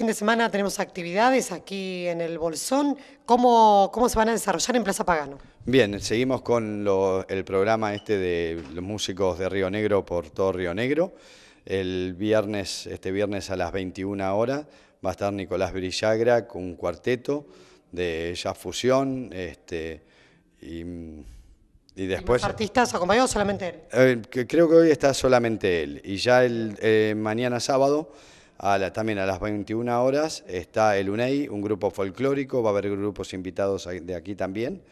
fin de semana tenemos actividades aquí en el Bolsón. ¿Cómo, cómo se van a desarrollar en Plaza Pagano? Bien, seguimos con el programa este de los músicos de Río Negro por todo Río Negro. El viernes, este viernes a las 21 horas, va a estar Nicolás Brillagra con un cuarteto de jazz fusión. Este, y, después. los artistas acompañados solamente él? Eh, creo que hoy está solamente él. Y ya el, eh, mañana sábado también a las 21 horas está el UNEI, un grupo folclórico, va a haber grupos invitados de aquí también.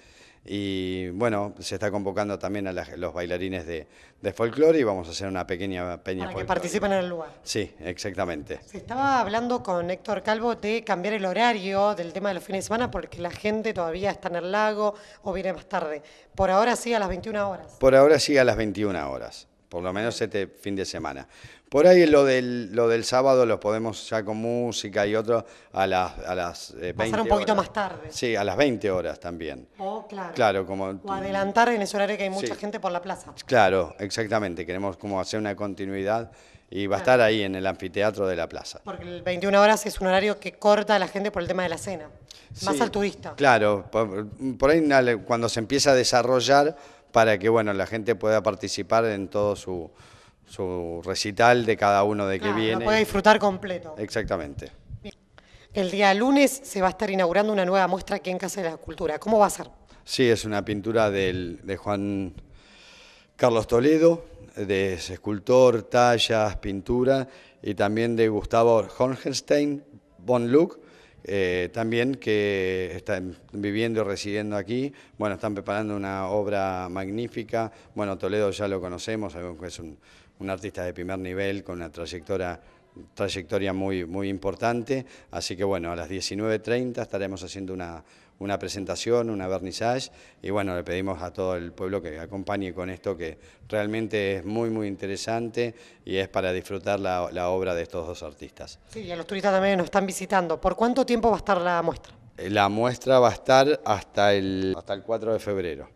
Y bueno, se está convocando también a los bailarines de, de folclore y vamos a hacer una pequeña peña Para que participen en el lugar. Sí, exactamente. Se estaba hablando con Héctor Calvo de cambiar el horario del tema de los fines de semana porque la gente todavía está en el lago o viene más tarde. Por ahora sí a las 21 horas. Por ahora sí a las 21 horas por lo menos este fin de semana. Por ahí lo del, lo del sábado los podemos ya con música y otro a las, a las eh, Pasar un poquito más tarde. Sí, a las 20 horas también. Oh, claro. como... O adelantar en ese horario que hay mucha gente por la plaza. Claro, exactamente. Queremos como hacer una continuidad y va a estar ahí en el anfiteatro de la plaza. Porque el 21 horas es un horario que corta a la gente por el tema de la cena. más al turista. Claro, por ahí cuando se empieza a desarrollar para que bueno, la gente pueda participar en todo su, su recital de cada uno de que viene. Lo pueda disfrutar completo. Exactamente. El día lunes se va a estar inaugurando una nueva muestra aquí en Casa de la Cultura. ¿Cómo va a ser? Sí, es una pintura de Juan Carlos Toledo, de escultor, tallas, pintura, y también de Gustavo Hornstein, Von eh, también que están viviendo y residiendo aquí. Bueno, están preparando una obra magnífica. Bueno, Toledo ya lo conocemos, sabemos es un, un artista de primer nivel con una trayectoria trayectoria muy, muy importante, así que bueno, a las 19.30 estaremos haciendo una, una presentación, una vernissage, y bueno, le pedimos a todo el pueblo que acompañe con esto que realmente es muy, muy interesante y es para disfrutar la, la obra de estos dos artistas. Sí, y a los turistas también nos están visitando. ¿Por cuánto tiempo va a estar la muestra? Eh, la muestra va a estar hasta el, hasta el 4 de febrero.